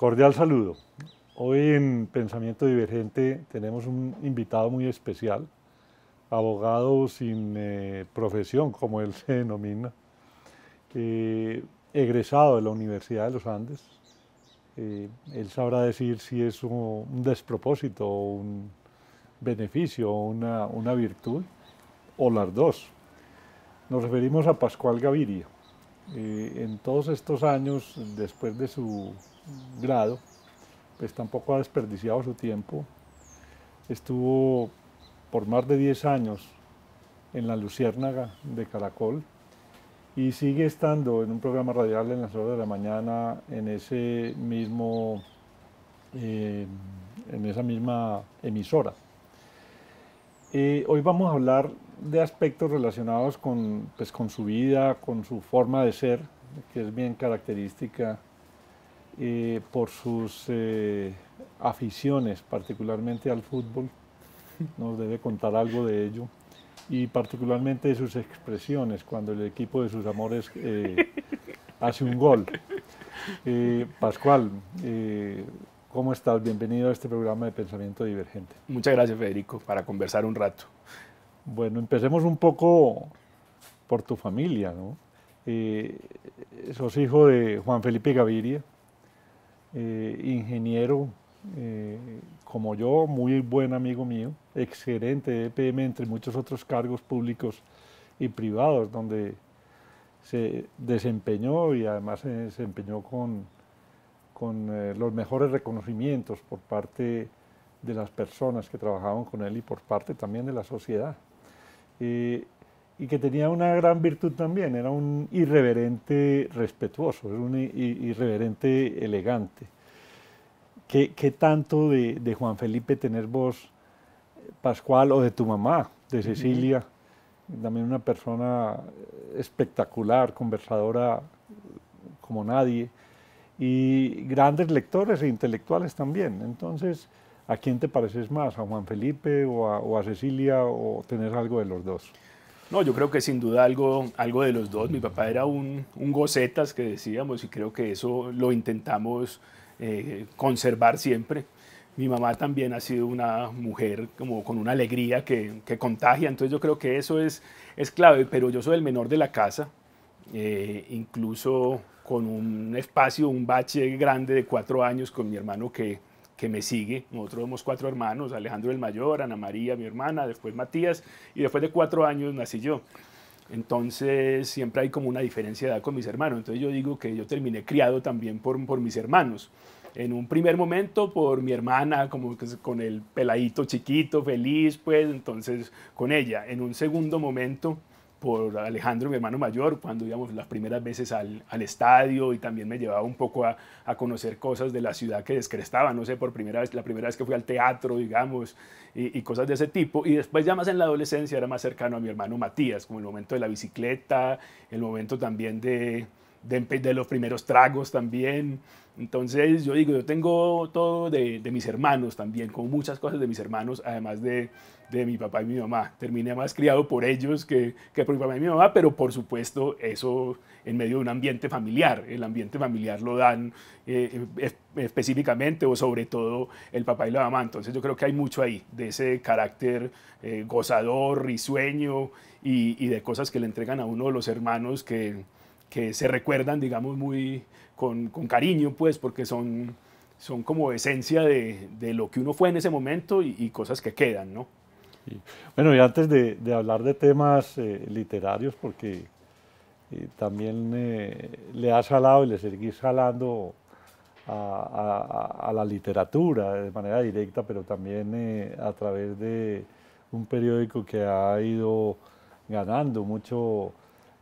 Cordial saludo. Hoy en Pensamiento Divergente tenemos un invitado muy especial, abogado sin eh, profesión, como él se denomina, egresado de la Universidad de los Andes. Eh, él sabrá decir si es un, despropósito un beneficio una, virtud, o las dos. Nos referimos a Pascual Gaviria. Eh, en todos estos años, después de su grado, pues tampoco ha desperdiciado su tiempo. Estuvo por más de 10 años en la Luciérnaga de Caracol y sigue estando en un programa radial en las horas de la mañana en ese mismo eh, en esa misma emisora. Eh, hoy vamos a hablar de aspectos relacionados con, pues, con su vida, con su forma de ser, que es bien característica eh, por sus eh, aficiones, particularmente al fútbol, nos debe contar algo de ello, y particularmente de sus expresiones cuando el equipo de sus amores eh, hace un gol. Pascual, ¿cómo estás? Bienvenido a este programa de Pensamiento Divergente. Muchas gracias, Federico, para conversar un rato. Bueno, empecemos un poco por tu familia, ¿no? sos hijo de Juan Felipe Gaviria, eh, ingeniero eh, como yo, muy buen amigo mío, excelente de EPM, entre muchos otros cargos públicos y privados, donde se desempeñó y además se desempeñó con, con eh, los mejores reconocimientos por parte de las personas que trabajaban con él y por parte también de la sociedad y que tenía una gran virtud también, era un irreverente respetuoso, era un irreverente elegante. ¿Qué, tanto de, Juan Felipe tener vos, eh, Pascual, o de tu mamá, de Cecilia? También una persona eh, espectacular, conversadora como nadie, y grandes lectores e intelectuales también. Entonces, ¿a quién te pareces más? ¿A Juan Felipe o a, o a Cecilia? ¿O tenés algo de los dos? No, yo creo que sin duda algo, algo de los dos. Mi papá era un, un gocetas que decíamos y creo que eso lo intentamos eh, conservar siempre. Mi mamá también ha sido una mujer como con una alegría que, que contagia, entonces yo creo que eso es, es clave, pero yo soy el menor de la casa, eh, incluso con un espacio, un bache grande de cuatro años con mi hermano que que me sigue. Nosotros somos cuatro hermanos, Alejandro el Mayor, Ana María, mi hermana, después Matías, y después de cuatro años nací yo. Entonces siempre hay como una diferencia de edad con mis hermanos. Entonces yo digo que yo terminé criado también por, por mis hermanos. En un primer momento por mi hermana, como que con el peladito chiquito, feliz, pues entonces con ella. En un segundo momento por Alejandro, mi hermano mayor, cuando íbamos las primeras veces al, estadio y también me llevaba un poco a, conocer cosas de la ciudad que descrestaba, no sé, por primera vez, la primera vez que fui al teatro, digamos, y, y, cosas de ese tipo. Y después ya más en la adolescencia era más cercano a mi hermano Matías, como el momento de la bicicleta, el momento también de, de, los primeros tragos también. Entonces yo digo, yo tengo todo de, mis hermanos también, con muchas cosas de mis hermanos, además de, mi papá y mi mamá. Terminé más criado por ellos que, por mi papá y mi mamá, pero por supuesto eso en medio de un ambiente familiar. El ambiente familiar lo dan eh, específicamente o sobre todo el papá y la mamá. Entonces yo creo que hay mucho ahí de ese carácter eh, gozador, risueño y, y de cosas que le entregan a uno de los hermanos que que se recuerdan, digamos, muy con, con cariño, pues, porque son, son como esencia de, de, lo que uno fue en ese momento y, cosas que quedan, ¿no? Bueno, y antes de, de hablar de temas eh, literarios, porque eh, también eh, le has jalado y le seguís jalando a, a, la literatura de manera directa, pero también a través de un periódico que ha ido ganando mucho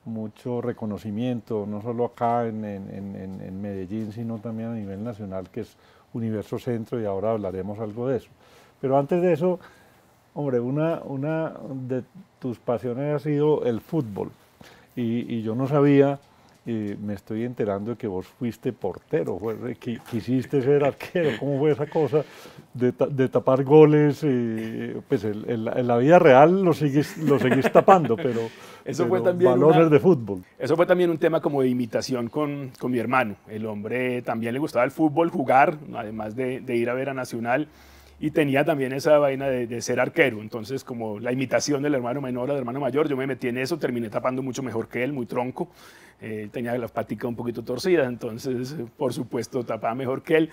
mucho reconocimiento, no solo acá en, Medellín, sino también a nivel nacional, que es Universo Centro, y ahora hablaremos algo de eso. Pero antes de eso, hombre, una, una de tus pasiones ha sido el fútbol, y yo no sabía me estoy enterando de que vos fuiste portero, que eh, quisiste ser arquero, ¿cómo fue esa cosa de, tapar goles? pues en la vida real lo sigues, lo seguís tapando, pero, eso fue también valores de fútbol. Eso fue también un tema como de imitación con, con, mi hermano. El hombre también le gustaba el fútbol, jugar, además de, de ir a ver a Nacional y tenía también esa vaina de, ser arquero. Entonces, como la imitación del hermano menor del hermano mayor, yo me metí en eso, terminé tapando mucho mejor que él, muy tronco. Eh, tenía las paticas un poquito torcidas, entonces, por supuesto, tapaba mejor que él.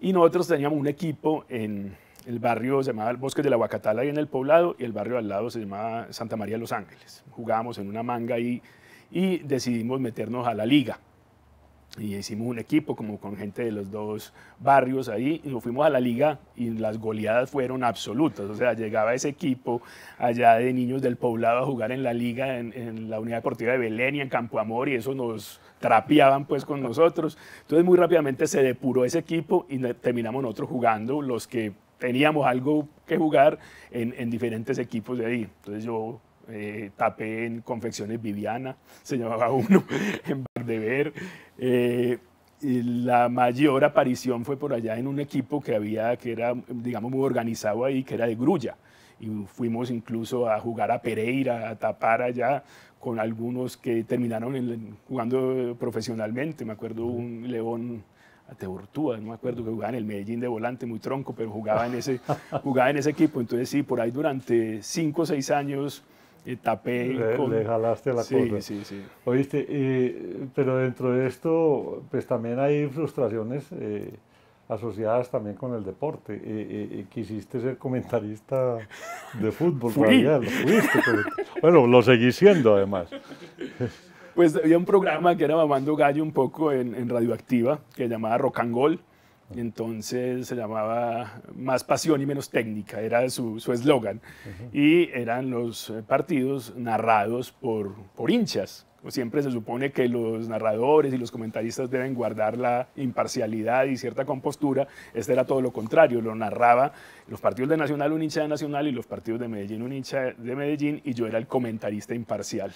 Y nosotros teníamos un equipo en el barrio, se llamaba el Bosque de la Huacatala, ahí en el poblado, y el barrio al lado se llamaba Santa María de los Ángeles. Jugábamos en una manga ahí y decidimos meternos a la liga y hicimos un equipo como con gente de los dos barrios ahí y nos fuimos a la liga y las goleadas fueron absolutas, o sea, llegaba ese equipo allá de niños del poblado a jugar en la liga, en, la unidad deportiva de Belén y en Campo Amor y eso nos trapeaban pues con nosotros, entonces muy rápidamente se depuró ese equipo y terminamos nosotros jugando los que teníamos algo que jugar en, en diferentes equipos de ahí, entonces yo eh, tapé en Confecciones Viviana, se llamaba uno, en Bar de Ver eh, la mayor aparición fue por allá en un equipo que había, que era, digamos, muy organizado ahí, que era de grulla. Y fuimos incluso a jugar a Pereira, a tapar allá con algunos que terminaron jugando profesionalmente. Me acuerdo un León a Teortúa, no me acuerdo, que jugaba en el Medellín de volante, muy tronco, pero jugaba en ese, jugaba en ese equipo. Entonces sí, por ahí durante cinco o seis años y tapé. Le, le jalaste la sí, cosa. Sí, sí, Oíste, pero dentro de esto, pues también hay frustraciones eh, asociadas también con el deporte. Eh, eh, quisiste ser comentarista de fútbol, todavía, lo fuiste, pero... bueno, lo seguís siendo además. Pues había un programa que era mamando gallo un poco en, radioactiva, que llamaba Rock and Gold entonces se llamaba Más pasión y menos técnica, era su eslogan. Y eran los eh, partidos narrados por, por hinchas. Siempre se supone que los narradores y los comentaristas deben guardar la imparcialidad y cierta compostura. Este era todo lo contrario, lo narraba los partidos de Nacional un hincha de Nacional y los partidos de Medellín un hincha de Medellín y yo era el comentarista imparcial.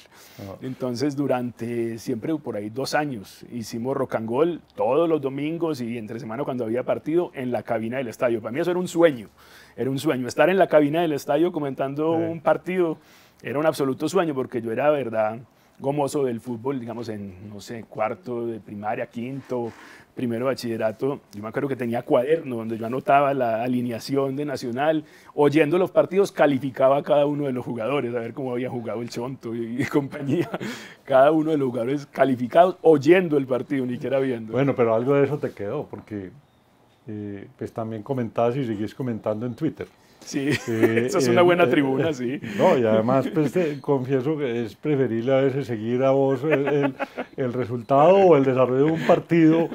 Entonces durante siempre por ahí dos años hicimos rock and rocangol todos los domingos y entre semana cuando había partido en la cabina del estadio. Para mí eso era un sueño, era un sueño estar en la cabina del estadio comentando un partido. Era un absoluto sueño porque yo era verdad gomoso del fútbol, digamos, en, no sé, cuarto de primaria, quinto, primero bachillerato, yo me acuerdo que tenía cuaderno donde yo anotaba la alineación de Nacional, oyendo los partidos, calificaba a cada uno de los jugadores, a ver cómo había jugado el Chonto y, compañía, cada uno de los jugadores calificados, oyendo el partido, ni siquiera viendo. Bueno, pero algo de eso te quedó, porque eh, pues también comentabas y seguís comentando en Twitter. Sí, es una eh, buena eh, tribuna, eh, sí. No, y además, pues, confieso que es preferible a veces seguir a vos el, resultado o el desarrollo de un partido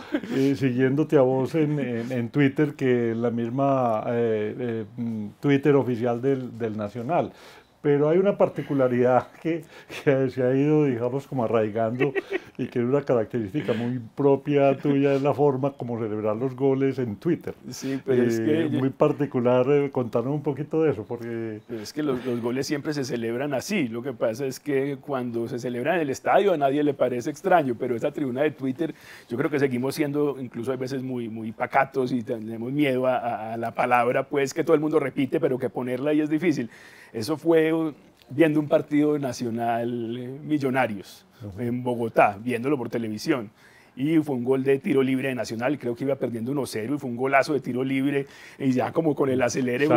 siguiéndote a vos en, Twitter que la misma mm, Twitter oficial del Nacional. Pero hay una particularidad que, se ha ido, digamos, como arraigando y que es una característica muy propia tuya, es la forma como celebrar los goles en Twitter. Sí, pero es que... Eh, muy particular, eh, contarnos un poquito de eso, porque... es que los, los, goles siempre se celebran así, lo que pasa es que cuando se celebran en el estadio a nadie le parece extraño, pero esta tribuna de Twitter, yo creo que seguimos siendo incluso hay veces muy, muy pacatos y tenemos miedo a, a la palabra, pues, que todo el mundo repite, pero que ponerla ahí es difícil. Eso fue viendo un partido nacional eh, Millonarios en Bogotá, viéndolo por televisión. Y fue un gol de tiro libre de Nacional, creo que iba perdiendo 1-0 y fue un golazo de tiro libre y ya como con el acelere, es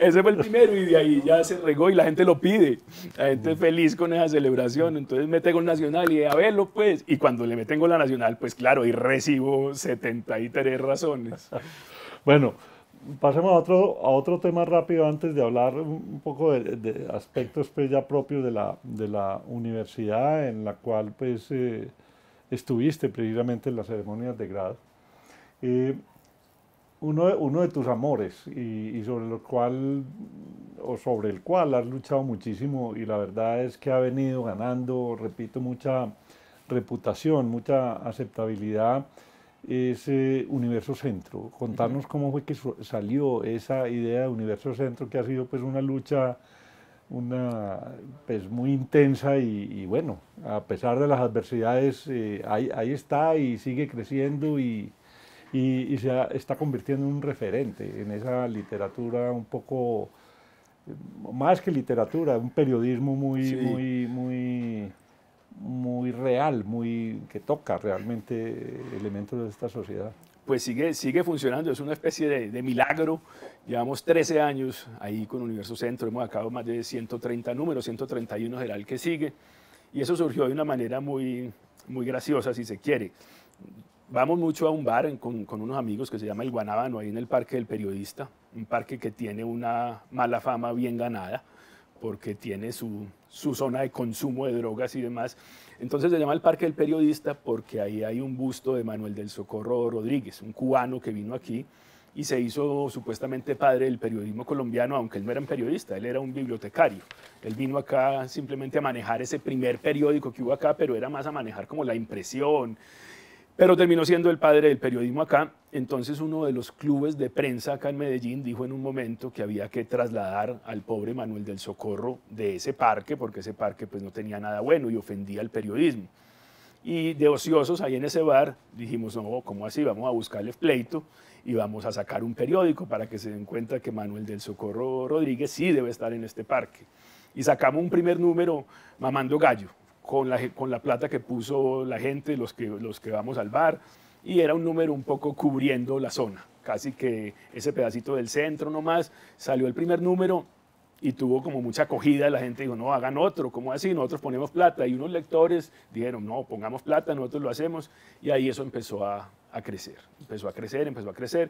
ese fue el primero, y de ahí ya se regó y la gente lo pide, la gente feliz con esa celebración, entonces mete el Nacional y a verlo pues, y cuando le meten gol a Nacional, pues claro, y recibo 73 razones. bueno, pasemos a otro, a otro tema rápido antes de hablar un poco de, aspectos pues ya propios de la, de la universidad en la cual pues eh, estuviste precisamente en las ceremonias de grado. Eh, uno, de, uno de tus amores y, sobre cual o sobre el cual has luchado muchísimo y la verdad es que ha venido ganando, repito, mucha reputación, mucha aceptabilidad ese Universo Centro. Contarnos cómo fue que salió esa idea de Universo Centro, que ha sido pues una lucha una, pues, muy intensa y, bueno, a pesar de las adversidades, eh, ahí, está y sigue creciendo y, se está convirtiendo en un referente en esa literatura un poco, eh, más que literatura, un periodismo muy, muy, muy muy real, muy que toca realmente elementos de esta sociedad. Pues sigue, funcionando, es una especie de, milagro. Llevamos 13 años ahí con Universo Centro, hemos sacado más de 130 números, 131 será el que sigue. Y eso surgió de una manera muy, muy graciosa, si se quiere. Vamos mucho a un bar con, unos amigos que se llama El Guanábano, ahí en el Parque del Periodista, un parque que tiene una mala fama bien ganada porque tiene su, zona de consumo de drogas y demás. Entonces se llama el Parque del Periodista porque ahí hay un busto de Manuel del Socorro Rodríguez, un cubano que vino aquí y se hizo supuestamente padre del periodismo colombiano, aunque él no era un periodista, él era un bibliotecario. Él vino acá simplemente a manejar ese primer periódico que hubo acá, pero era más a manejar como la impresión, pero terminó siendo el padre del periodismo acá. Entonces uno de los clubes de prensa acá en Medellín dijo en un momento que había que trasladar al pobre Manuel del Socorro de ese parque, porque ese parque pues no tenía nada bueno y ofendía al periodismo. Y de ociosos ahí en ese bar dijimos, no, ¿cómo así? Vamos a buscarle pleito y vamos a sacar un periódico para que se den cuenta que Manuel del Socorro Rodríguez sí debe estar en este parque. Y sacamos un primer número mamando gallo, con la, plata que puso la gente, los que, los que vamos al bar, y era un número un poco cubriendo la zona, casi que ese pedacito del centro nomás, salió el primer número y tuvo como mucha acogida, la gente dijo, no, hagan otro, ¿cómo así? Nosotros ponemos plata, y unos lectores dijeron, no, pongamos plata, nosotros lo hacemos, y ahí eso empezó a, a crecer. Empezó a crecer, empezó a crecer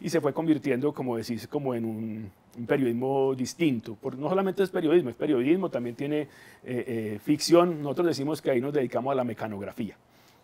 y se fue convirtiendo, como decís, como en un, periodismo distinto. por no solamente es periodismo, es periodismo, también tiene eh, eh, ficción. Nosotros decimos que ahí nos dedicamos a la mecanografía.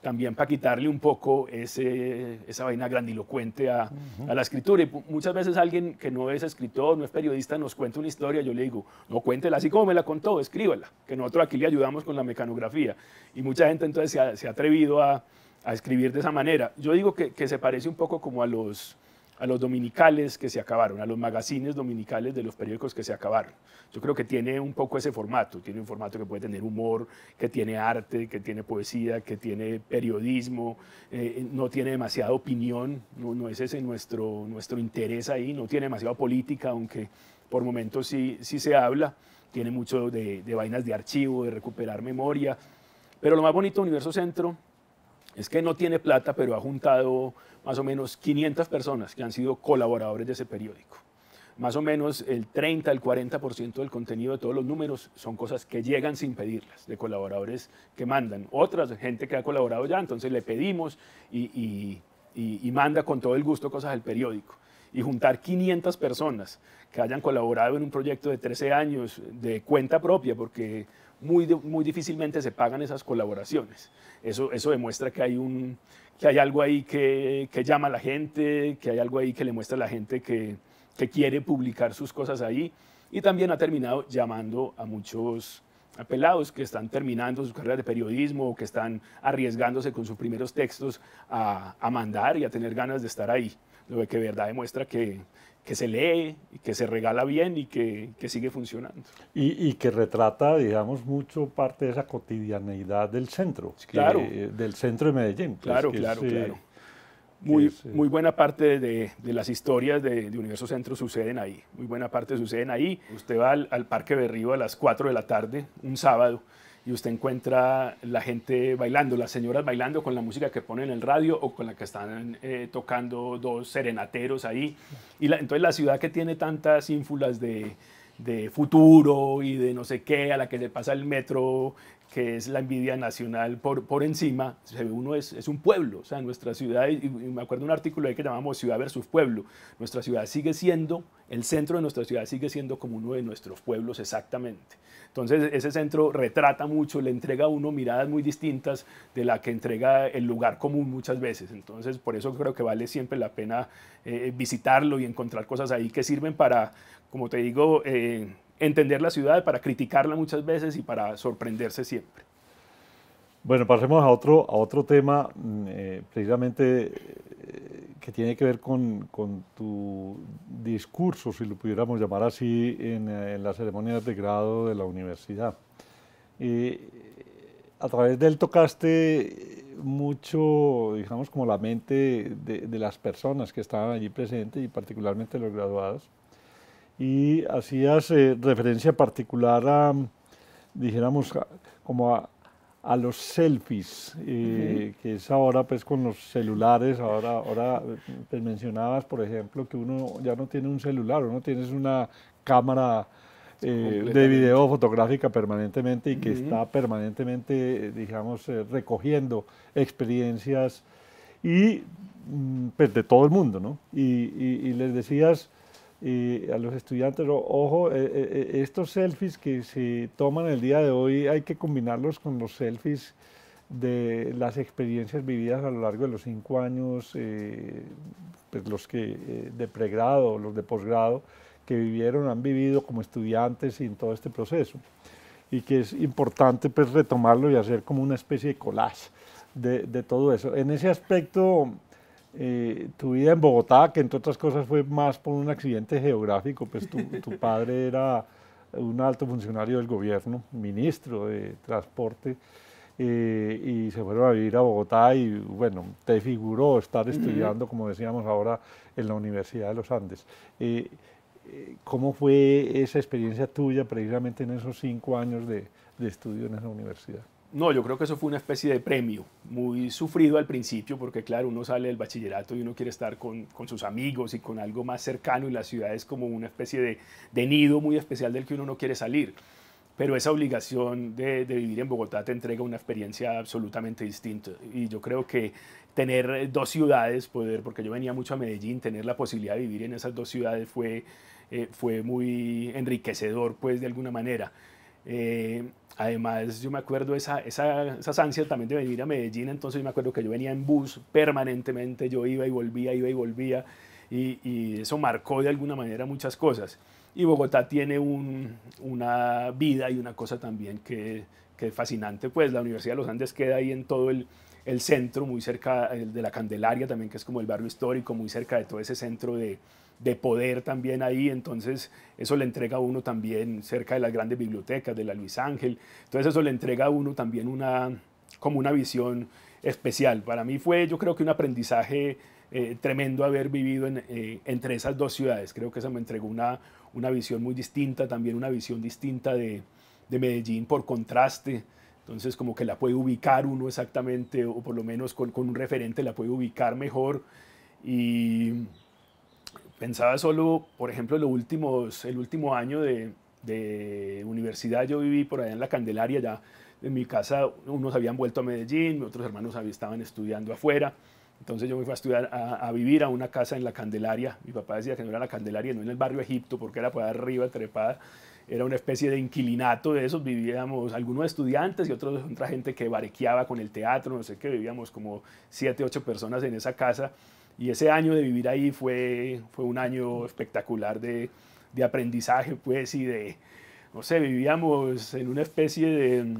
También para quitarle un poco ese, esa vaina grandilocuente a, la escritura. Y muchas veces alguien que no es escritor, no es periodista, nos cuenta una historia. Yo le digo, no cuéntela así como me la contó, escríbala. Que nosotros aquí le ayudamos con la mecanografía. Y mucha gente entonces se ha atrevido a, a escribir de esa manera. Yo digo que, se parece un poco como a los, a los dominicales que se acabaron, a los magazines dominicales de los periódicos que se acabaron. Yo creo que tiene un poco ese formato, tiene un formato que puede tener humor, que tiene arte, que tiene poesía, que tiene periodismo, eh, no tiene demasiada opinión, no, no, es ese nuestro, nuestro interés ahí, no tiene demasiada política, aunque por momentos sí, sí se habla, tiene mucho de, de vainas de archivo, de recuperar memoria, pero lo más bonito de Universo Centro es que no tiene plata, pero ha juntado más o menos 500 personas que han sido colaboradores de ese periódico. Más o menos el 30, el 40% del contenido de todos los números son cosas que llegan sin pedirlas, de colaboradores que mandan. Otras, gente que ha colaborado ya, entonces le pedimos y, manda con todo el gusto cosas al periódico y juntar 500 personas que hayan colaborado en un proyecto de 13 años de cuenta propia, porque muy, muy difícilmente se pagan esas colaboraciones. Eso, eso demuestra que hay, un, que hay algo ahí que, que llama a la gente, que hay algo ahí que le muestra a la gente que, que quiere publicar sus cosas ahí y también ha terminado llamando a muchos apelados que están terminando sus carreras de periodismo o que están arriesgándose con sus primeros textos a, a mandar y a tener ganas de estar ahí. Lo que de verdad demuestra que, que se lee y que se regala bien y que, que sigue funcionando. Y, y, que retrata, digamos, mucho parte de esa cotidianeidad del centro, claro. Eh, del centro de Medellín. Pues, claro, claro, eh, claro. Muy, eh, muy buena parte de, de las historias de, Universo Centro suceden ahí, muy buena parte suceden ahí. Usted va al, al Parque Berrío a las 4 de la tarde, un sábado, y usted encuentra la gente bailando, las señoras bailando con la música que ponen en el radio o con la que están eh, tocando dos serenateros ahí. Y la, entonces la ciudad que tiene tantas ínfulas de, de futuro y de no sé qué, a la que le pasa el metro que es la envidia nacional por, por encima, uno es, un pueblo, o sea, nuestra ciudad, y me acuerdo un artículo ahí que llamamos Ciudad versus Pueblo, nuestra ciudad sigue siendo, el centro de nuestra ciudad sigue siendo como uno de nuestros pueblos exactamente. Entonces ese centro retrata mucho, le entrega a uno miradas muy distintas de la que entrega el lugar común muchas veces, entonces por eso creo que vale siempre la pena eh, visitarlo y encontrar cosas ahí que sirven para, como te digo, eh, entender la ciudad, para criticarla muchas veces y para sorprenderse siempre. Bueno, pasemos a otro, a otro tema mm, eh, precisamente eh, que tiene que ver con, con, tu discurso, si lo pudiéramos llamar así, en, eh, las ceremonias de grado de la universidad. a través de él tocaste mucho, digamos, como la mente de, de las personas que estaban allí presentes y particularmente los graduados y hacías eh, referencia particular a, dijéramos, como a, los selfies, eh, que es ahora pues con los celulares, ahora, ahora te eh, pues, mencionabas, por ejemplo, que uno ya no tiene un celular, uno tiene una cámara de video fotográfica permanentemente y que está permanentemente, digamos, recogiendo experiencias y mm, pues, de todo el mundo, ¿no? y les decías y a los estudiantes, ojo, eh, eh, eh, estos selfies que se toman el día de hoy hay que combinarlos con los selfies de las experiencias vividas a lo largo de los cinco años, pues los que de pregrado, los de posgrado, que vivieron, han vivido como estudiantes y en todo este proceso. Y que es importante pues retomarlo y hacer como una especie de collage de, de todo eso. En ese aspecto, eh, tu vida en Bogotá, que entre otras cosas fue más por un accidente geográfico, pues tu, padre era un alto funcionario del gobierno, ministro de transporte, eh, y se fueron a vivir a Bogotá y bueno, te figuró estar estudiando, como decíamos ahora, en la Universidad de los Andes. Eh, ¿Cómo fue esa experiencia tuya precisamente en esos cinco años de estudio en esa universidad? No, yo creo que eso fue una especie de premio, muy sufrido al principio, porque claro, uno sale del bachillerato y uno quiere estar con, sus amigos y con algo más cercano y la ciudad es como una especie de, de nido muy especial del que uno no quiere salir. Pero esa obligación de, vivir en Bogotá te entrega una experiencia absolutamente distinta. Y yo creo que tener dos ciudades, poder, porque yo venía mucho a Medellín, tener la posibilidad de vivir en esas dos ciudades fue, eh, fue muy enriquecedor, pues, de alguna manera. Eh, además, yo me acuerdo esa, esa, esas ansias también de venir a Medellín, entonces yo me acuerdo que yo venía en bus permanentemente, yo iba y volvía, iba y volvía, y, eso marcó de alguna manera muchas cosas. Y Bogotá tiene una vida y una cosa también que, que, es fascinante, pues la Universidad de los Andes queda ahí en todo el, el centro, muy cerca eh, de la Candelaria también, que es como el barrio histórico, muy cerca de todo ese centro de, de poder también ahí, entonces eso le entrega a uno también cerca de las grandes bibliotecas, de la Luis Ángel, entonces eso le entrega a uno también una, como una visión especial. Para mí fue yo creo que un aprendizaje eh, tremendo haber vivido eh, entre esas dos ciudades, creo que eso me entregó una, una visión muy distinta, también una visión distinta de, Medellín por contraste, entonces como que la puede ubicar uno exactamente, o por lo menos con, con un referente la puede ubicar mejor. Y, pensaba solo, por ejemplo, los últimos, el último año de, universidad yo viví por allá en la Candelaria, ya en mi casa unos habían vuelto a Medellín, otros hermanos estaban estudiando afuera. Entonces yo me fui a estudiar, a, vivir a una casa en la Candelaria. Mi papá decía que no era la Candelaria, no en el barrio Egipto, porque era por arriba, trepada. Era una especie de inquilinato de esos. Vivíamos algunos estudiantes y otros, otra gente que barequeaba con el teatro, no sé qué. Vivíamos como siete, ocho personas en esa casa y ese año de vivir ahí fue, fue un año espectacular de, de aprendizaje, pues, y de, no sé, vivíamos en una especie de,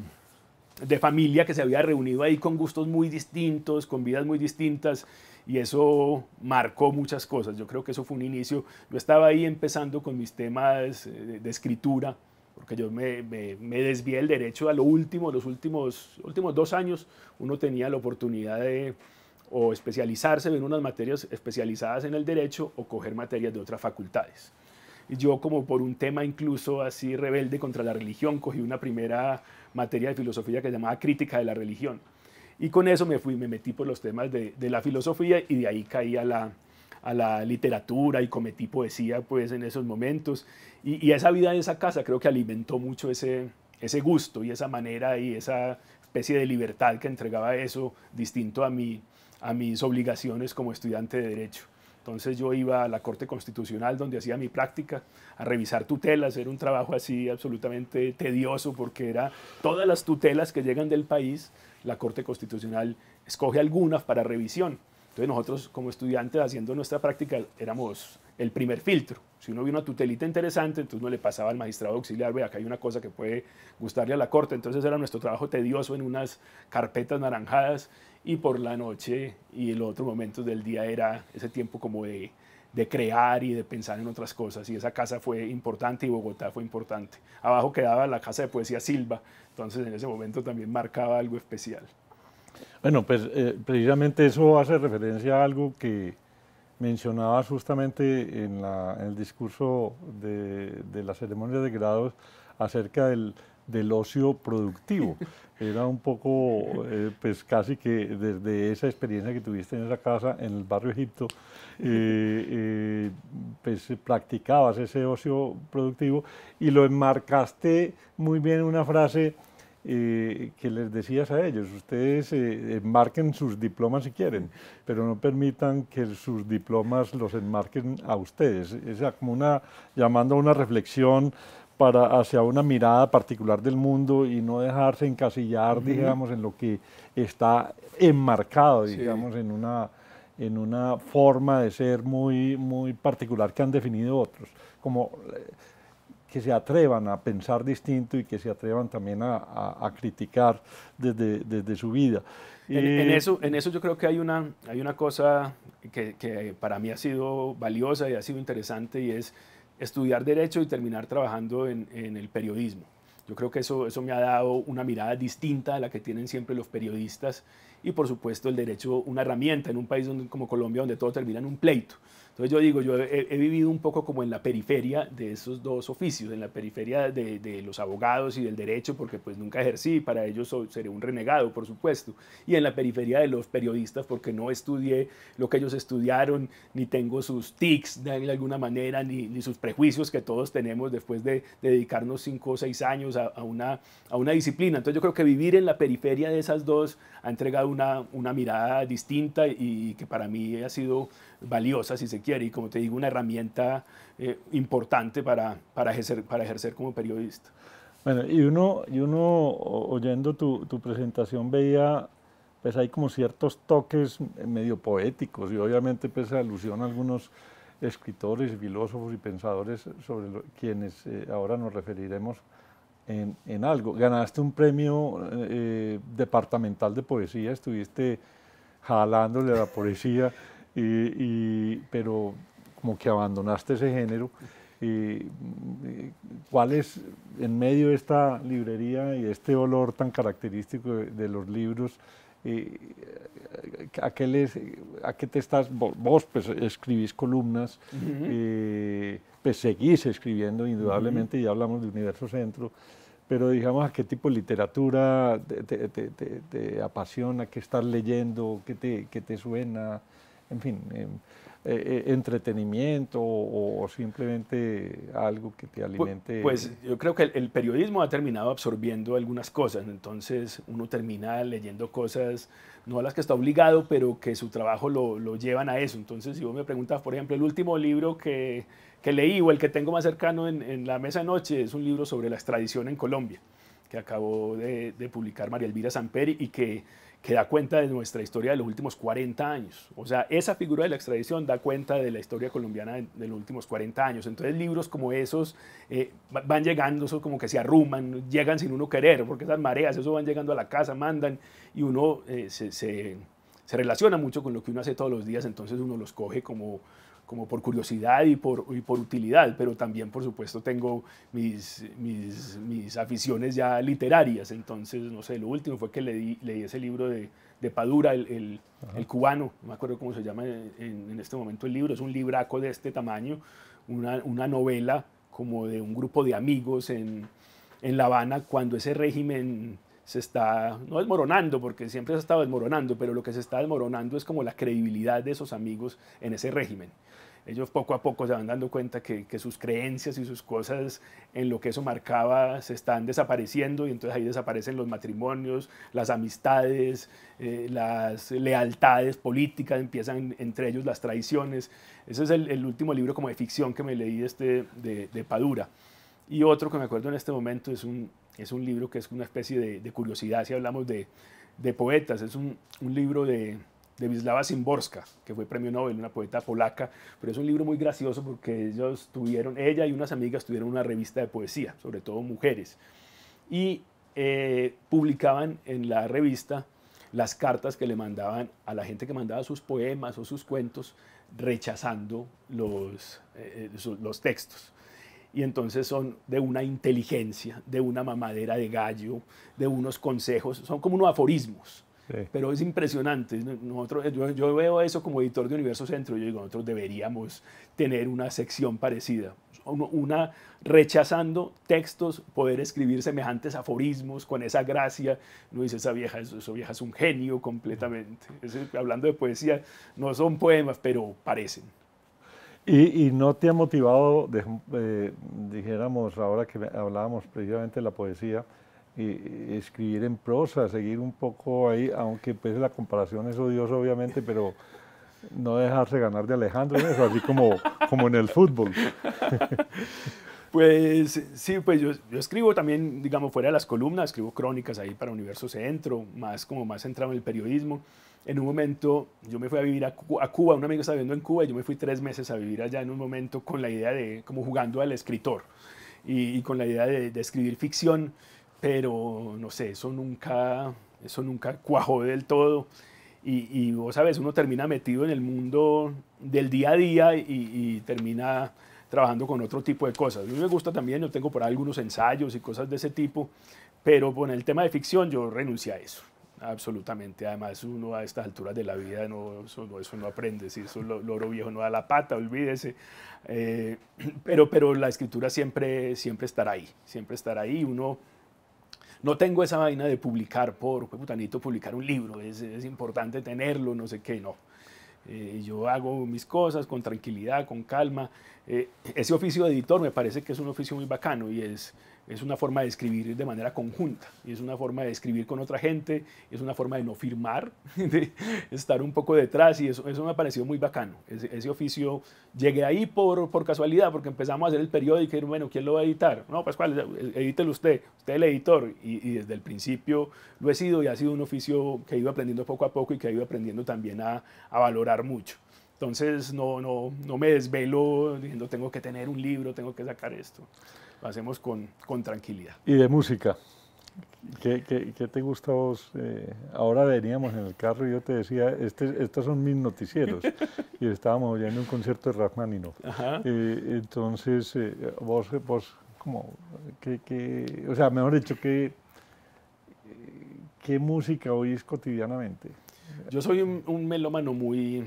de familia que se había reunido ahí con gustos muy distintos, con vidas muy distintas, y eso marcó muchas cosas. Yo creo que eso fue un inicio. Yo estaba ahí empezando con mis temas eh, de, escritura, porque yo me, me, desvié el derecho a lo último, los últimos, últimos dos años uno tenía la oportunidad de o especializarse en unas materias especializadas en el derecho o coger materias de otras facultades. Y yo como por un tema incluso así rebelde contra la religión, cogí una primera materia de filosofía que se llamaba crítica de la religión. Y con eso me fui, me metí por los temas de, la filosofía y de ahí caí a la, literatura y cometí poesía pues en esos momentos. Y, esa vida en esa casa creo que alimentó mucho ese, ese gusto y esa manera y esa especie de libertad que entregaba eso distinto a mi a mis obligaciones como estudiante de Derecho. Entonces yo iba a la Corte Constitucional donde hacía mi práctica, a revisar tutelas, era un trabajo así absolutamente tedioso porque era todas las tutelas que llegan del país, la Corte Constitucional escoge algunas para revisión. Entonces nosotros como estudiantes haciendo nuestra práctica éramos el primer filtro. Si uno vio una tutelita interesante, entonces no le pasaba al magistrado auxiliar, vea, acá hay una cosa que puede gustarle a la corte. Entonces era nuestro trabajo tedioso en unas carpetas naranjadas y por la noche y el otro momento del día era ese tiempo como de, de crear y de pensar en otras cosas. Y esa casa fue importante y Bogotá fue importante. Abajo quedaba la casa de poesía Silva, entonces en ese momento también marcaba algo especial. Bueno, pues eh, precisamente eso hace referencia a algo que mencionabas justamente en, la, en el discurso de, de, la ceremonia de grados acerca del, del ocio productivo. Era un poco, eh, pues casi que desde esa experiencia que tuviste en esa casa en el barrio Egipto, eh, eh, pues practicabas ese ocio productivo y lo enmarcaste muy bien en una frase que les decías a ellos, ustedes enmarquen sus diplomas si quieren, pero no permitan que sus diplomas los enmarquen a ustedes. Es como una, llamando a una reflexión para hacia una mirada particular del mundo y no dejarse encasillar, digamos, en lo que está enmarcado, digamos, en una, en una forma de ser muy, muy particular que han definido otros. Como eh, que se atrevan a pensar distinto y que se atrevan también a, a, criticar desde, desde, su vida. En, en, eh, eso, en eso yo creo que hay una, hay una cosa que, que para mí ha sido valiosa y ha sido interesante y es estudiar derecho y terminar trabajando en, el periodismo. Yo creo que eso, eso me ha dado una mirada distinta a la que tienen siempre los periodistas y por supuesto el derecho una herramienta en un país como Colombia donde todo termina en un pleito. Entonces yo digo, yo he, vivido un poco como en la periferia de esos dos oficios, en la periferia de, los abogados y del derecho, porque pues nunca ejercí, para ellos seré un renegado, por supuesto, y en la periferia de los periodistas, porque no estudié lo que ellos estudiaron, ni tengo sus tics de alguna manera, ni, sus prejuicios que todos tenemos después de, dedicarnos cinco o seis años a, a, una, a una disciplina. Entonces yo creo que vivir en la periferia de esas dos ha entregado una, una mirada distinta y que para mí ha sido valiosa, si se quiere, y como te digo, una herramienta eh, importante para, para, ejercer, para ejercer como periodista. Bueno, y uno, y uno oyendo tu, tu presentación veía pues hay como ciertos toques medio poéticos y obviamente pues alusión a algunos escritores, filósofos y pensadores sobre quienes eh, ahora nos referiremos en, en, algo. Ganaste un premio eh, departamental de poesía, estuviste jalándole a la poesía. y, pero como que abandonaste ese género. ¿Cuál es, en medio de esta librería y este olor tan característico de, los libros, eh, a, qué te estás, vos pues, escribís columnas, eh, pues seguís escribiendo indudablemente, y ya hablamos de Universo Centro, pero digamos a qué tipo de literatura te, te apasiona, qué estás leyendo, qué te, qué te suena, en fin, em, eh, eh, entretenimiento o, simplemente algo que te alimente. Pues, yo creo que el, periodismo ha terminado absorbiendo algunas cosas, entonces uno termina leyendo cosas, no a las que está obligado, pero que su trabajo lo, llevan a eso. Entonces, si vos me preguntas, por ejemplo, el último libro que, leí o el que tengo más cercano en, la mesa de noche es un libro sobre la extradición en Colombia que acabó de, de publicar María Elvira Samperi y que que da cuenta de nuestra historia de los últimos 40 años. O sea, esa figura de la extradición da cuenta de la historia colombiana de, los últimos 40 años. Entonces libros como esos eh, van llegando, eso como que se arruman, llegan sin uno querer, porque esas mareas, eso van llegando a la casa, mandan y uno eh, se se relaciona mucho con lo que uno hace todos los días, entonces uno los coge como, como por curiosidad y por, por utilidad, pero también, por supuesto, tengo mis, mis, aficiones ya literarias, entonces, no sé, lo último fue que leí, leí ese libro de, Padura, el, cubano, no me acuerdo cómo se llama en, este momento el libro, es un libraco de este tamaño, una, una novela como de un grupo de amigos en, en La Habana cuando ese régimen se está, no desmoronando, porque siempre se ha estado desmoronando, pero lo que se está desmoronando es como la credibilidad de esos amigos en ese régimen. Ellos poco a poco se van dando cuenta que, sus creencias y sus cosas en lo que eso marcaba se están desapareciendo y entonces ahí desaparecen los matrimonios, las amistades, eh, las lealtades políticas, empiezan entre ellos las traiciones. Ese es el, último libro como de ficción que me leí este de Padura. Y otro que me acuerdo en este momento es un, es un libro que es una especie de, curiosidad, si hablamos de, poetas, es un, libro de, de Wisława Szymborska, que fue premio Nobel, una poeta polaca, pero es un libro muy gracioso porque ellos tuvieron, ella y unas amigas tuvieron una revista de poesía, sobre todo mujeres, y eh, publicaban en la revista las cartas que le mandaban a la gente que mandaba sus poemas o sus cuentos, rechazando los eh, eh, textos y entonces son de una inteligencia, de una mamadera de gallo, de unos consejos, son como unos aforismos. Pero es impresionante. Nosotros, yo, veo eso como editor de Universo Centro. Yo digo, nosotros deberíamos tener una sección parecida. Una rechazando textos, poder escribir semejantes aforismos con esa gracia. No dice esa vieja, esa vieja es un genio completamente. hablando de poesía, no son poemas, pero parecen. Y, no te ha motivado, eh, dijéramos, ahora que hablábamos precisamente de la poesía, y, escribir en prosa, seguir un poco ahí, aunque pues la comparación es odiosa obviamente, pero no dejarse ganar de Alejandro, en Eso, así como, como en el fútbol. Pues sí, pues yo, yo, escribo también, digamos, fuera de las columnas, escribo crónicas ahí para Universo Centro, más como más centrado en el periodismo en un momento, yo me fui a vivir a, Cuba, un amigo estaba viviendo en Cuba y yo me fui tres meses a vivir allá en un momento con la idea de, como jugando al escritor y, con la idea de, escribir ficción, pero no sé, eso nunca, eso nunca cuajó del todo. Y, vos sabes, uno termina metido en el mundo del día a día y, termina trabajando con otro tipo de cosas. A mí me gusta también, yo tengo por ahí algunos ensayos y cosas de ese tipo, pero con el tema de ficción yo renuncié a eso. Absolutamente, además uno a estas alturas de la vida no, eso, no, eso no aprende, si eso lo, loro viejo no da la pata, olvídese. Eh, pero, pero la escritura siempre, siempre estará ahí, siempre estará ahí. Uno, no tengo esa vaina de publicar por, pues putanito, publicar un libro, es, es importante tenerlo, no sé qué, no. Eh, yo hago mis cosas con tranquilidad, con calma. Eh, ese oficio de editor me parece que es un oficio muy bacano y es, es una forma de escribir de manera conjunta, y es una forma de escribir con otra gente, es una forma de no firmar, de estar un poco detrás, y eso, eso me ha parecido muy bacano. Ese, oficio, llegué ahí por, por, casualidad, porque empezamos a hacer el periódico, y bueno, ¿quién lo va a editar? No, pues, cuál, edítelo usted, usted es el editor, y, y, desde el principio lo he sido, y ha sido un oficio que he ido aprendiendo poco a poco y que he ido aprendiendo también a, a valorar mucho. Entonces no, no, no me desvelo diciendo tengo que tener un libro, tengo que sacar esto lo hacemos con, tranquilidad. ¿Y de música? ¿Qué, te gusta vos? Eh, ahora veníamos en el carro y yo te decía, este, estos son mis noticieros. y estábamos oyendo un concierto de Rachmaninoff. Eh, entonces, vos, vos cómo ¿qué, o sea, mejor dicho, ¿qué, ¿qué música oís cotidianamente? Yo soy un melómano muy,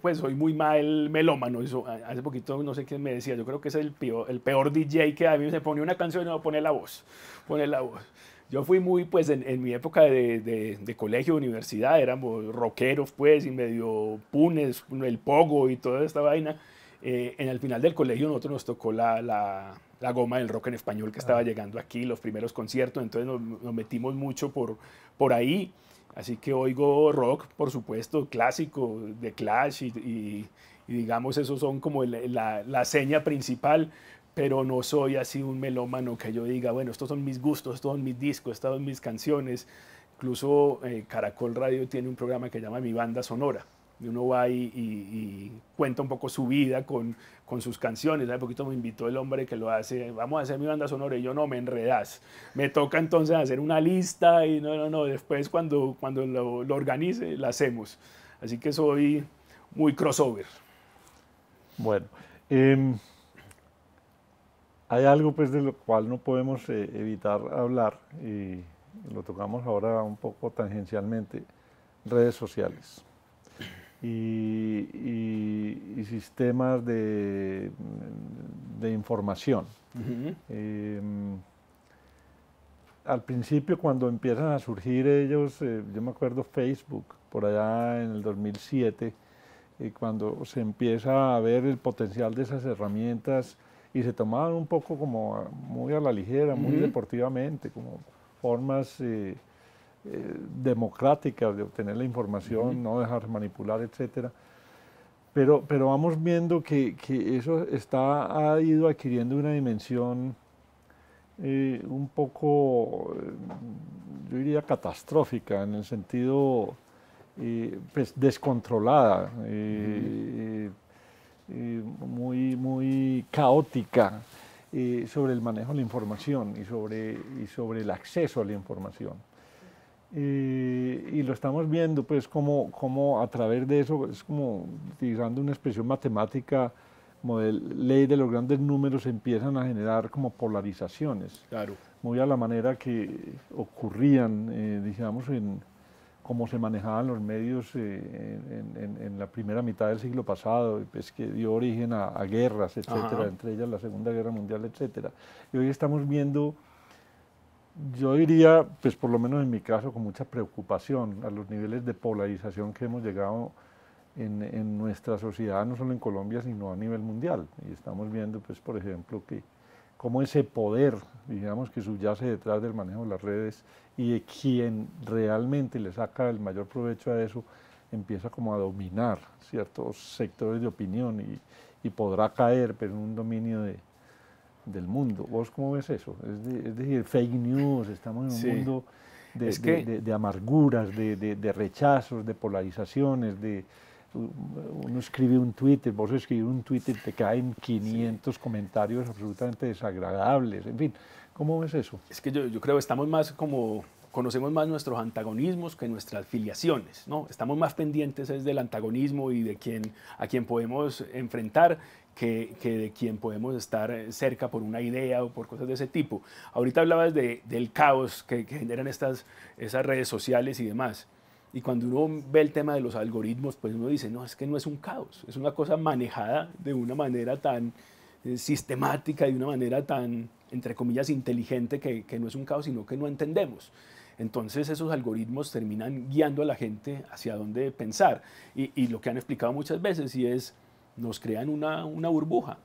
pues soy muy mal melómano. Eso, hace poquito no sé quién me decía, yo creo que es el peor, DJ que a mí se pone una canción y no pone la voz. Pone la voz. Yo fui muy, pues en, mi época de, colegio, universidad, éramos rockeros, pues, y medio punes, el pogo y toda esta vaina. Eh, en el final del colegio nosotros nos tocó la, goma del rock en español que estaba ah. llegando aquí, los primeros conciertos, entonces nos, metimos mucho por, por ahí. Así que oigo rock, por supuesto, clásico, de Clash y, digamos, esos son como la, seña principal, pero no soy así un melómano que yo diga, bueno, estos son mis gustos, estos son mis discos, estas son mis canciones. Incluso eh, Caracol Radio tiene un programa que llama Mi Banda Sonora, uno va y, cuenta un poco su vida con, con sus canciones. Hace poquito me invitó el hombre que lo hace, vamos a hacer mi banda sonora y yo no me enredas. Me toca entonces hacer una lista y no, no, no, después cuando, cuando lo, lo organice la hacemos. Así que soy muy crossover. Bueno, em, hay algo pues de lo cual no podemos eh, evitar hablar y lo tocamos ahora un poco tangencialmente, redes sociales y, sistemas de, de información. Em, al principio, cuando empiezan a surgir ellos, eh, yo me acuerdo Facebook, por allá en el 2007, y eh, cuando se empieza a ver el potencial de esas herramientas y se tomaban un poco como muy a la ligera, muy deportivamente, como formas eh, eh, democrática, de obtener la información, no dejar manipular, etc. Pero, vamos viendo que, eso ha ido adquiriendo una dimensión eh, un poco, eh, yo diría, catastrófica, en el sentido pues, descontrolada, muy, muy caótica sobre el manejo de la información y y sobre el acceso a la información y lo estamos viendo, pues, como, como a través de eso, es pues, como utilizando una expresión matemática, como la ley de los grandes números, empiezan a generar como polarizaciones. Claro. Muy a la manera que ocurrían, eh, digamos, en cómo se manejaban los medios eh, en, la primera mitad del siglo pasado, pues, que dio origen a, guerras, etcétera, entre ellas la Segunda Guerra Mundial, etcétera. Y hoy estamos viendo yo diría, pues por lo menos en mi caso, con mucha preocupación a los niveles de polarización que hemos llegado en, en, nuestra sociedad, no solo en Colombia, sino a nivel mundial. Y estamos viendo, pues, por ejemplo, que cómo ese poder, digamos, que subyace detrás del manejo de las redes y de quien realmente le saca el mayor provecho a eso, empieza como a dominar ciertos sectores de opinión y, y podrá caer, pero pues, en un dominio de, del mundo. ¿Vos cómo ves eso? Es, decir, fake news, estamos en un mundo de, amarguras, de, rechazos, de polarizaciones, de uno escribe un Twitter, vos escribís un Twitter, y te caen 500 comentarios absolutamente desagradables, en fin, ¿cómo ves eso? Es que yo, yo creo que estamos más como conocemos más nuestros antagonismos que nuestras filiaciones, ¿no? Estamos más pendientes es del antagonismo y de quién a quién podemos enfrentar que, que, de quién podemos estar cerca por una idea o por cosas de ese tipo. Ahorita hablabas de, del caos que, generan estas, esas redes sociales y demás. Y cuando uno ve el tema de los algoritmos, pues uno dice, no, es que no es un caos, es una cosa manejada de una manera tan eh, sistemática, de una manera tan, entre comillas, inteligente, que, que no es un caos, sino que no entendemos. Entonces esos algoritmos terminan guiando a la gente hacia dónde pensar. Y, lo que han explicado muchas veces y es, nos crean una, burbuja.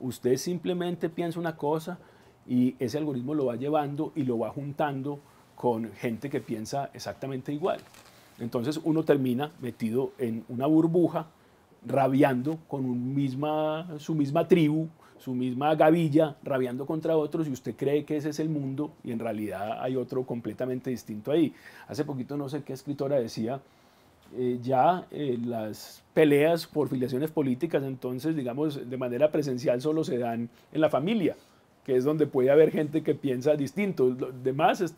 Usted simplemente piensa una cosa y ese algoritmo lo va llevando y lo va juntando con gente que piensa exactamente igual. Entonces uno termina metido en una burbuja, rabiando con su misma tribu, su misma gavilla rabiando contra otros y usted cree que ese es el mundo y en realidad hay otro completamente distinto ahí. Hace poquito no sé qué escritora decía, eh, ya eh, las peleas por filiaciones políticas entonces, digamos, de manera presencial solo se dan en la familia, que es donde puede haber gente que piensa distinto. Además demás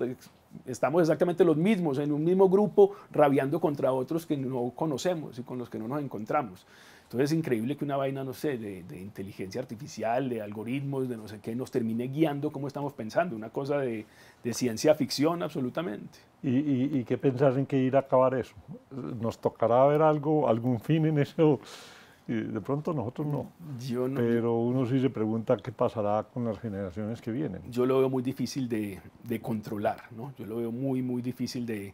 estamos exactamente los mismos, en un mismo grupo, rabiando contra otros que no conocemos y con los que no nos encontramos. Entonces es increíble que una vaina, no sé, de, inteligencia artificial, de algoritmos, de no sé qué, nos termine guiando cómo estamos pensando, una cosa de, ciencia ficción absolutamente. ¿Y, qué pensás en que ir a acabar eso? ¿Nos tocará ver algo, algún fin en eso? De pronto nosotros no. Yo pero uno sí se pregunta qué pasará con las generaciones que vienen. Yo lo veo muy difícil de, controlar, ¿no? Yo lo veo muy, muy difícil de,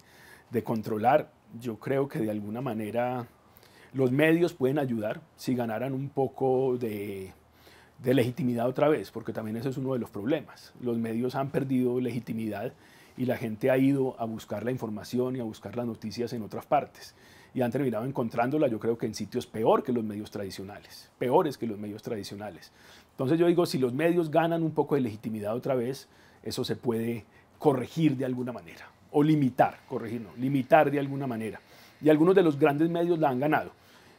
de controlar. Yo creo que de alguna manera los medios pueden ayudar si ganaran un poco de, legitimidad otra vez, porque también ese es uno de los problemas. Los medios han perdido legitimidad y la gente ha ido a buscar la información y a buscar las noticias en otras partes. Y han terminado encontrándola, yo creo que en sitios peor que los medios tradicionales, peores que los medios tradicionales. Entonces yo digo, si los medios ganan un poco de legitimidad otra vez, eso se puede corregir de alguna manera, o limitar, corregir no, limitar de alguna manera. Y algunos de los grandes medios la han ganado.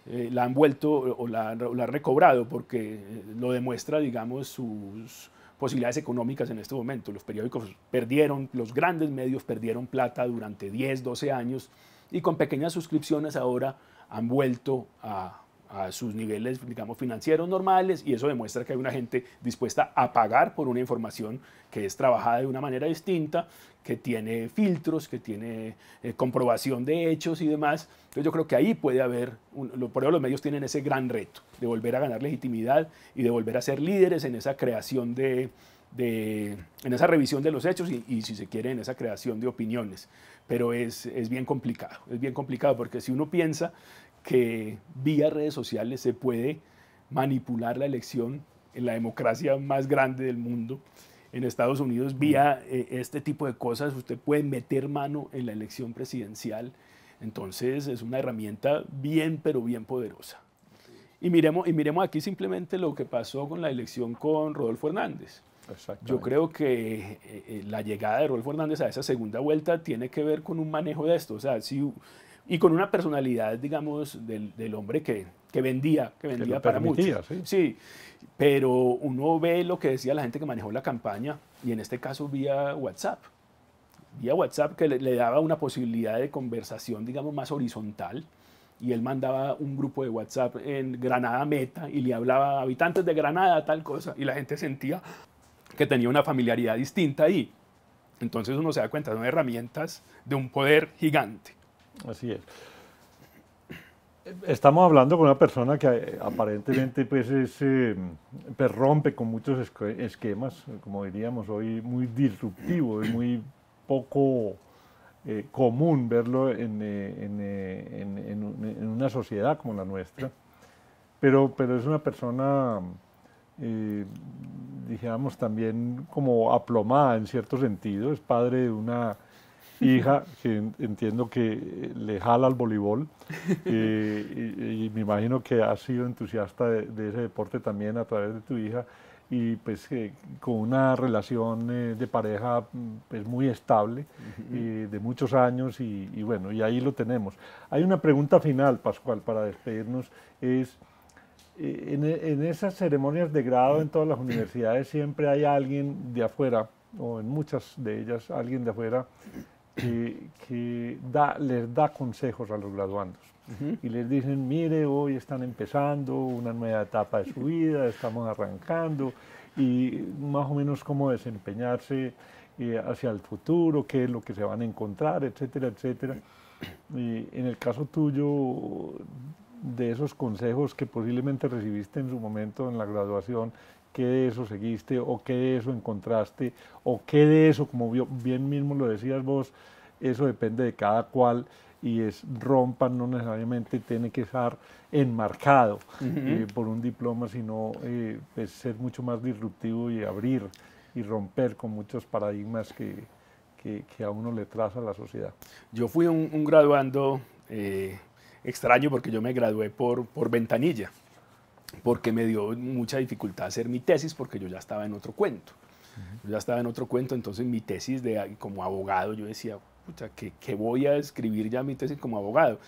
Eh, la han vuelto o la, o la, han recobrado porque eh, lo demuestra, digamos, sus posibilidades económicas en este momento. Los periódicos perdieron, los grandes medios perdieron plata durante 10, 12 años y con pequeñas suscripciones ahora han vuelto a, a sus niveles, digamos, financieros normales y eso demuestra que hay una gente dispuesta a pagar por una información que es trabajada de una manera distinta, que tiene filtros, que tiene eh, comprobación de hechos y demás. Entonces yo creo que ahí puede haber, lo, por eso los medios tienen ese gran reto de volver a ganar legitimidad y de volver a ser líderes en esa creación de, en esa revisión de los hechos y, y, si se quiere, en esa creación de opiniones. Pero es, es bien complicado, es bien complicado porque si uno piensa que vía redes sociales se puede manipular la elección en la democracia más grande del mundo. En Estados Unidos, mm. vía eh, este tipo de cosas, usted puede meter mano en la elección presidencial. Entonces, es una herramienta bien, pero bien poderosa. Y miremos, y miremos aquí simplemente lo que pasó con la elección con Rodolfo Hernández. Yo creo que eh, eh, la llegada de Rodolfo Hernández a esa segunda vuelta tiene que ver con un manejo de esto. O sea, si, y con una personalidad, digamos, del, hombre que, vendía, que vendía para muchos. Sí. pero uno ve lo que decía la gente que manejó la campaña y en este caso vía WhatsApp. Vía WhatsApp que le, le daba una posibilidad de conversación, digamos, más horizontal y él mandaba un grupo de WhatsApp en Granada Meta y le hablaba a habitantes de Granada tal cosa y la gente sentía que tenía una familiaridad distinta ahí. Entonces uno se da cuenta, son herramientas de un poder gigante. Así es. Estamos hablando con una persona que eh, aparentemente pues, es, eh, perrompe pues, con muchos esquemas, como diríamos hoy, muy disruptivo es muy poco eh, común verlo en, una sociedad como la nuestra. Pero, pero es una persona, digamos, también como aplomada en cierto sentido, es padre de una hija que entiendo que eh, le jala al voleibol eh, y, me imagino que has sido entusiasta de, ese deporte también a través de tu hija y pues eh, con una relación de pareja mm, pues, muy estable de muchos años y, bueno, y ahí lo tenemos. Hay una pregunta final, Pascual, para despedirnos, es... En, en esas ceremonias de grado en todas las universidades siempre hay alguien de afuera o en muchas de ellas alguien de afuera que, da, les da consejos a los graduandos. Y les dicen, mire, hoy están empezando una nueva etapa de su vida, estamos arrancando, y más o menos cómo desempeñarse eh, hacia el futuro, qué es lo que se van a encontrar, etcétera, etcétera. en el caso tuyo, de esos consejos que posiblemente recibiste en su momento en la graduación qué de eso seguiste o qué de eso encontraste o qué de eso, como bien mismo lo decías vos, eso depende de cada cual y es rompa, no necesariamente tiene que estar enmarcado eh, por un diploma, sino eh, pues, ser mucho más disruptivo y abrir y romper con muchos paradigmas que, que, a uno le traza la sociedad. Yo fui un, graduando eh, extraño porque yo me gradué por, por ventanilla porque me dio mucha dificultad hacer mi tesis porque yo ya estaba en otro cuento. Yo ya estaba en otro cuento, entonces mi tesis de, como abogado, yo decía, pucha, ¿qué voy a escribir ya mi tesis como abogado.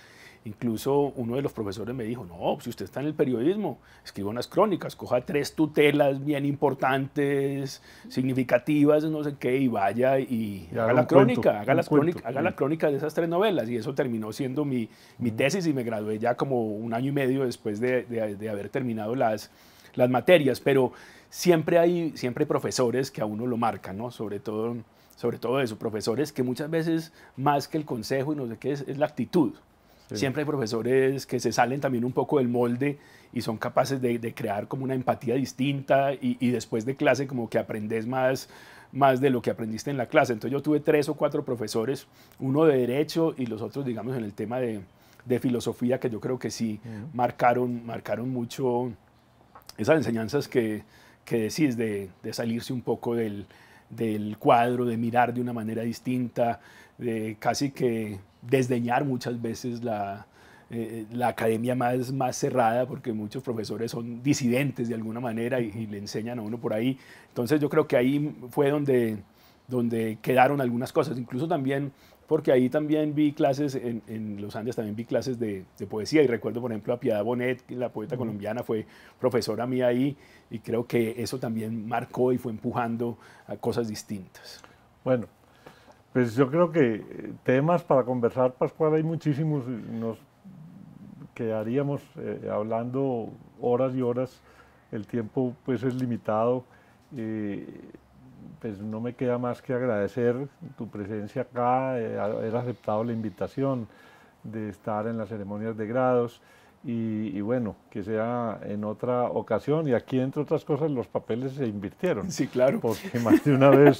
Incluso uno de los profesores me dijo, no, si usted está en el periodismo, escriba unas crónicas, coja tres tutelas bien importantes, significativas, no sé qué, y vaya y, haga la crónica, haga, la crónica de esas tres novelas. Y eso terminó siendo mi, tesis y me gradué ya como un año y medio después de, haber terminado las, materias. Pero siempre hay, siempre profesores que a uno lo marcan, ¿no? Sobre todo, sobre todo eso, profesores que muchas veces, más que el consejo y no sé qué, es la actitud. Siempre hay profesores que se salen también un poco del molde y son capaces de, crear como una empatía distinta y, después de clase como que aprendes más, más de lo que aprendiste en la clase. Entonces yo tuve tres o cuatro profesores, uno de derecho y los otros digamos en el tema de, filosofía que yo creo que sí marcaron, marcaron mucho esas enseñanzas que, decís de, salirse un poco del, del cuadro, de mirar de una manera distinta, de casi que desdeñar muchas veces eh, la, academia más, más cerrada, porque muchos profesores son disidentes de alguna manera y, le enseñan a uno por ahí. Entonces yo creo que ahí fue donde, donde quedaron algunas cosas, incluso también porque ahí también vi clases, en, los Andes también vi clases de, poesía y recuerdo por ejemplo a Piedad Bonet, la poeta colombiana, fue profesora mía ahí y creo que eso también marcó y fue empujando a cosas distintas. Bueno, pues yo creo que eh, temas para conversar, Pascual, hay muchísimos. Eh, nos quedaríamos eh, hablando horas y horas. El tiempo pues es limitado. pues no me queda más que agradecer tu presencia acá, haber aceptado la invitación de estar en las ceremonias de grados. Y, bueno, que sea en otra ocasión. Y aquí, entre otras cosas, los papeles se invirtieron. Sí, claro. Porque más de una vez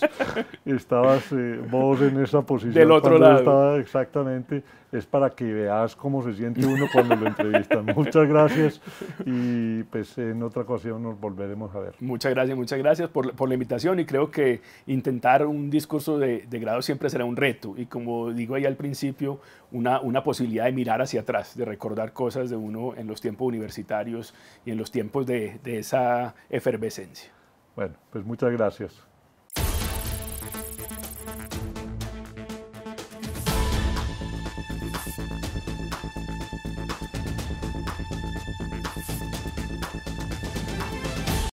estabas eh, vos en esa posición. Del otro lado. Estaba, exactamente. Es para que veas cómo se siente uno cuando lo entrevistan. muchas gracias y pues en otra ocasión nos volveremos a ver. Muchas gracias, muchas gracias por, por la invitación y creo que intentar un discurso de, de, grado siempre será un reto y como digo ahí al principio, una, una posibilidad de mirar hacia atrás, de recordar cosas de uno en los tiempos universitarios y en los tiempos de esa efervescencia. Bueno, pues muchas gracias.